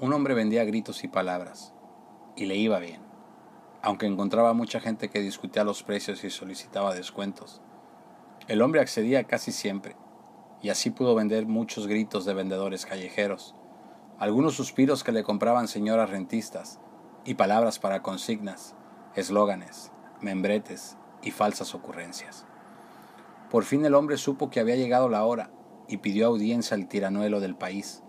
Un hombre vendía gritos y palabras, y le iba bien, aunque encontraba mucha gente que discutía los precios y solicitaba descuentos. El hombre accedía casi siempre, y así pudo vender muchos gritos de vendedores callejeros, algunos suspiros que le compraban señoras rentistas, y palabras para consignas, eslóganes, membretes y falsas ocurrencias. Por fin el hombre supo que había llegado la hora y pidió audiencia al tiranuelo del país,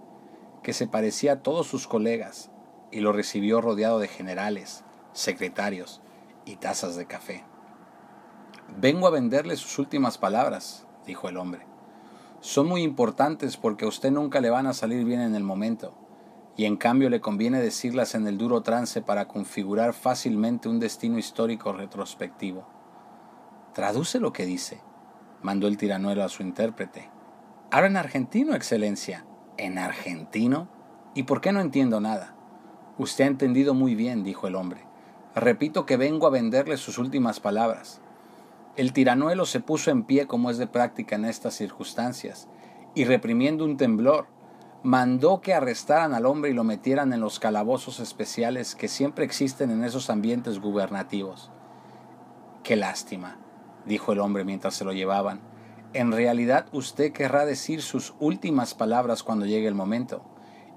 que se parecía a todos sus colegas, y lo recibió rodeado de generales, secretarios y tazas de café. Vengo a venderle sus últimas palabras, dijo el hombre. Son muy importantes porque a usted nunca le van a salir bien en el momento, y en cambio le conviene decirlas en el duro trance para configurar fácilmente un destino histórico retrospectivo. Traduce lo que dice, mandó el tiranuero a su intérprete. Habla en argentino, excelencia, en argentino? ¿Y por qué no entiendo nada? Usted ha entendido muy bien, dijo el hombre. Repito que vengo a venderle sus últimas palabras. El tiranuelo se puso en pie como es de práctica en estas circunstancias, y reprimiendo un temblor, mandó que arrestaran al hombre y lo metieran en los calabozos especiales que siempre existen en esos ambientes gubernativos. Qué lástima, dijo el hombre mientras se lo llevaban. En realidad usted querrá decir sus últimas palabras cuando llegue el momento,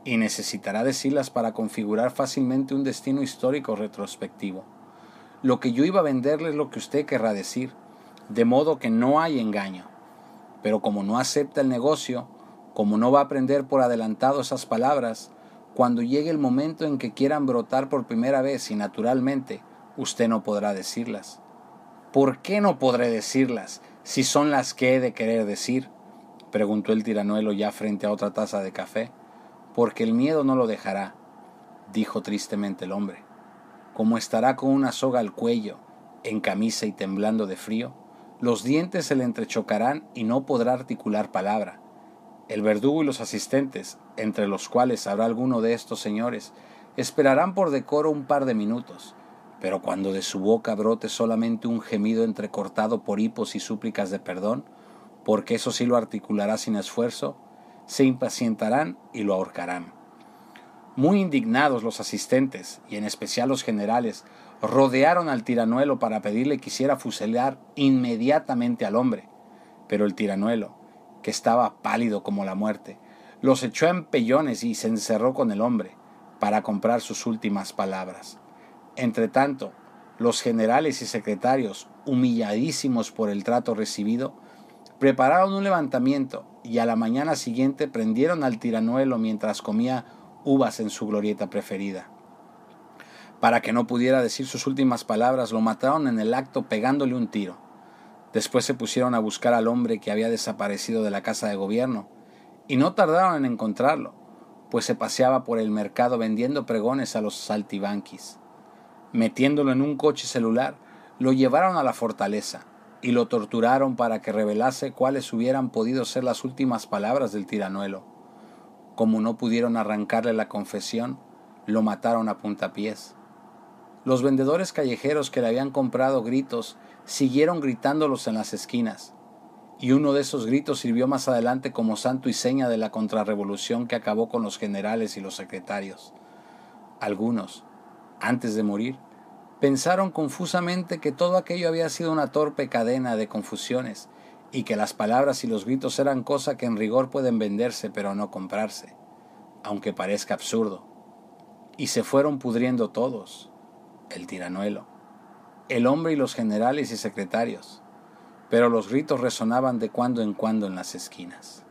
y necesitará decirlas para configurar fácilmente un destino histórico retrospectivo. Lo que yo iba a venderle es lo que usted querrá decir, de modo que no hay engaño. Pero como no acepta el negocio, como no va a aprender por adelantado esas palabras, cuando llegue el momento en que quieran brotar por primera vez y naturalmente, usted no podrá decirlas. ¿Por qué no podré decirlas? Si son las que he de querer decir, preguntó el tiranuelo ya frente a otra taza de café, porque el miedo no lo dejará, dijo tristemente el hombre. Como estará con una soga al cuello, en camisa y temblando de frío, los dientes se le entrechocarán y no podrá articular palabra. El verdugo y los asistentes, entre los cuales habrá alguno de estos señores, esperarán por decoro un par de minutos, pero cuando de su boca brote solamente un gemido entrecortado por hipos y súplicas de perdón, porque eso sí lo articulará sin esfuerzo, se impacientarán y lo ahorcarán. Muy indignados los asistentes, y en especial los generales, rodearon al tiranuelo para pedirle que hiciera fusilar inmediatamente al hombre. Pero el tiranuelo, que estaba pálido como la muerte, los echó en pellones y se encerró con el hombre para comprar sus últimas palabras. Entre tanto, los generales y secretarios, humilladísimos por el trato recibido, prepararon un levantamiento y a la mañana siguiente prendieron al tiranuelo mientras comía uvas en su glorieta preferida. Para que no pudiera decir sus últimas palabras, lo mataron en el acto pegándole un tiro. Después se pusieron a buscar al hombre que había desaparecido de la casa de gobierno, y no tardaron en encontrarlo, pues se paseaba por el mercado vendiendo pregones a los saltibanquis. Metiéndolo en un coche celular, lo llevaron a la fortaleza y lo torturaron para que revelase cuáles hubieran podido ser las últimas palabras del tiranuelo. Como no pudieron arrancarle la confesión, lo mataron a puntapiés. Los vendedores callejeros que le habían comprado gritos siguieron gritándolos en las esquinas, y uno de esos gritos sirvió más adelante como santo y seña de la contrarrevolución que acabó con los generales y los secretarios. Algunos, antes de morir, pensaron confusamente que todo aquello había sido una torpe cadena de confusiones y que las palabras y los gritos eran cosa que en rigor pueden venderse pero no comprarse, aunque parezca absurdo. Y se fueron pudriendo todos, el tiranuelo, el hombre y los generales y secretarios, pero los gritos resonaban de cuando en cuando en las esquinas.